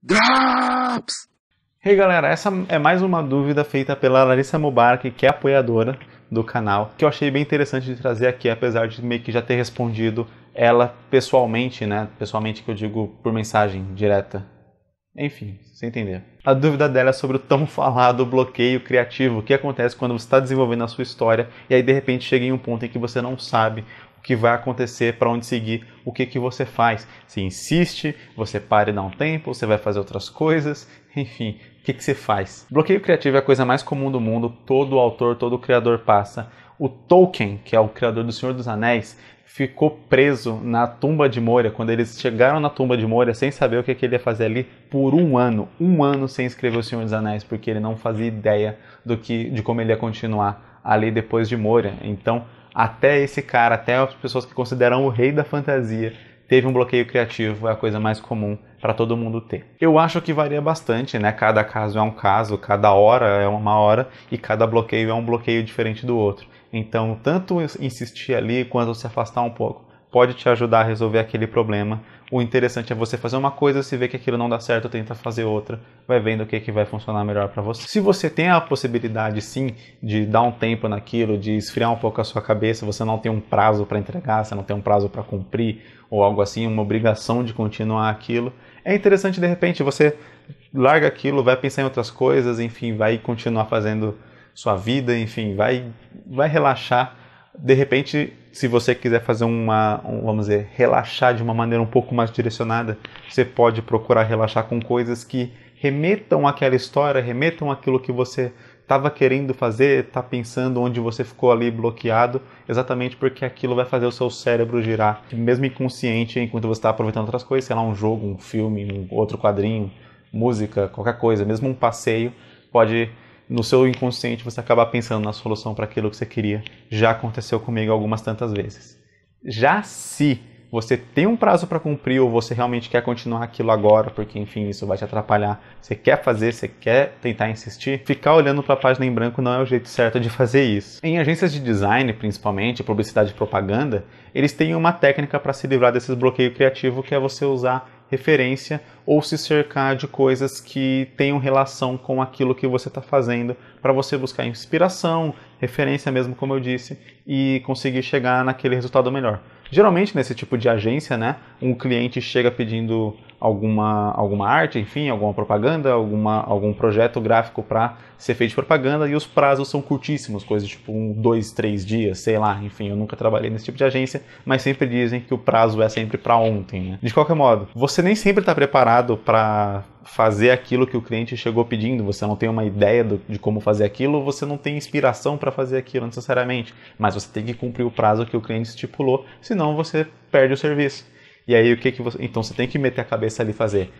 Drops! Hey galera, essa é mais uma dúvida feita pela Larissa Mubarak, que é apoiadora do canal, que eu achei bem interessante de trazer aqui, apesar de meio que já ter respondido ela pessoalmente, né? Pessoalmente que eu digo por mensagem direta. Enfim, sem entender. A dúvida dela é sobre o tão falado bloqueio criativo, o que acontece quando você está desenvolvendo a sua história e aí de repente chega em um ponto em que você não sabe que vai acontecer para onde seguir, o que, que você faz. Se insiste, você para e dá um tempo, você vai fazer outras coisas, enfim, o que, que você faz. Bloqueio criativo é a coisa mais comum do mundo, todo autor, todo criador passa. O Tolkien, que é o criador do Senhor dos Anéis, ficou preso na tumba de Moria, quando eles chegaram na tumba de Moria sem saber o que, que, ele ia fazer ali, por um ano. Um ano sem escrever O Senhor dos Anéis, porque ele não fazia ideia do que, de como ele ia continuar ali depois de Moria. Então, até esse cara, até as pessoas que consideram o rei da fantasia, teve um bloqueio criativo, é a coisa mais comum para todo mundo ter. Eu acho que varia bastante, né? Cada caso é um caso, cada hora é uma hora e cada bloqueio é um bloqueio diferente do outro. Então, tanto insistir ali quanto se afastar um pouco pode te ajudar a resolver aquele problema. O interessante é você fazer uma coisa, se vê que aquilo não dá certo, tenta fazer outra, vai vendo o que, é que vai funcionar melhor para você. Se você tem a possibilidade, sim, de dar um tempo naquilo, de esfriar um pouco a sua cabeça, você não tem um prazo para entregar, você não tem um prazo para cumprir ou algo assim, uma obrigação de continuar aquilo, é interessante de repente você larga aquilo, vai pensar em outras coisas, enfim, vai continuar fazendo sua vida, enfim, vai, vai relaxar de repente, se você quiser fazer uma, um, vamos dizer, relaxar de uma maneira um pouco mais direcionada, você pode procurar relaxar com coisas que remetam àquela história, remetam aquilo que você estava querendo fazer, está pensando onde você ficou ali bloqueado, exatamente porque aquilo vai fazer o seu cérebro girar, mesmo inconsciente, enquanto você está aproveitando outras coisas, sei lá, um jogo, um filme, um outro quadrinho, música, qualquer coisa, mesmo um passeio, pode no seu inconsciente você acabar pensando na solução para aquilo que você queria. Já aconteceu comigo algumas tantas vezes. Já se você tem um prazo para cumprir ou você realmente quer continuar aquilo agora, porque enfim, isso vai te atrapalhar, você quer fazer, você quer tentar insistir, ficar olhando para a página em branco não é o jeito certo de fazer isso. Em agências de design, principalmente, publicidade e propaganda, eles têm uma técnica para se livrar desses bloqueio criativo que é você usar referência ou se cercar de coisas que tenham relação com aquilo que você está fazendo para você buscar inspiração, referência mesmo, como eu disse, e conseguir chegar naquele resultado melhor. Geralmente nesse tipo de agência, né, um cliente chega pedindo alguma, alguma arte, enfim, alguma propaganda, alguma, algum projeto gráfico para ser feito de propaganda e os prazos são curtíssimos, coisas tipo um, dois, três dias, sei lá, enfim, eu nunca trabalhei nesse tipo de agência, mas sempre dizem que o prazo é sempre para ontem. Né? De qualquer modo, você nem sempre está preparado para fazer aquilo que o cliente chegou pedindo, você não tem uma ideia do, de como fazer aquilo, você não tem inspiração para fazer aquilo necessariamente, mas você tem que cumprir o prazo que o cliente estipulou, senão você perde o serviço. E aí o que que você, então você tem que meter a cabeça ali e fazer.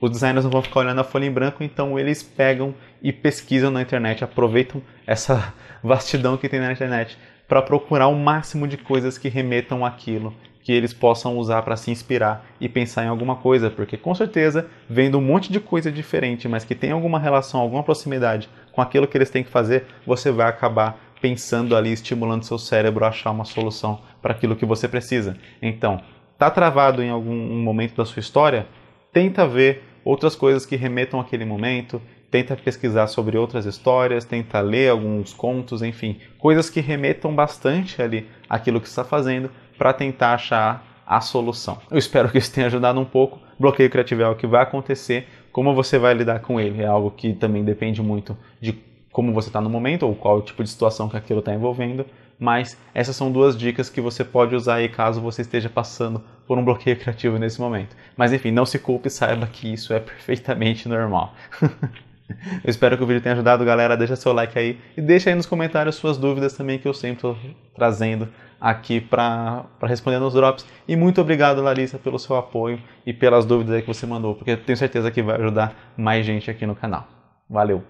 Os designers não vão ficar olhando a folha em branco, então eles pegam e pesquisam na internet, aproveitam essa vastidão que tem na internet para procurar o máximo de coisas que remetam àquilo que eles possam usar para se inspirar e pensar em alguma coisa, porque com certeza, vendo um monte de coisa diferente, mas que tem alguma relação, alguma proximidade com aquilo que eles têm que fazer, você vai acabar pensando ali, estimulando seu cérebro a achar uma solução para aquilo que você precisa. Então, tá travado em algum momento da sua história? Tenta ver outras coisas que remetam àquele momento, tenta pesquisar sobre outras histórias, tenta ler alguns contos, enfim, coisas que remetam bastante ali aquilo que está fazendo para tentar achar a solução. Eu espero que isso tenha ajudado um pouco. Bloqueio criativo é algo que vai acontecer. Como você vai lidar com ele é algo que também depende muito de como você está no momento ou qual tipo de situação que aquilo está envolvendo. Mas essas são duas dicas que você pode usar aí caso você esteja passando por um bloqueio criativo nesse momento. Mas enfim, não se culpe, saiba que isso é perfeitamente normal. Eu espero que o vídeo tenha ajudado, galera. Deixa seu like aí e deixa aí nos comentários suas dúvidas também que eu sempre estou trazendo aqui para responder nos drops. E muito obrigado, Larissa, pelo seu apoio e pelas dúvidas que você mandou, porque tenho certeza que vai ajudar mais gente aqui no canal. Valeu!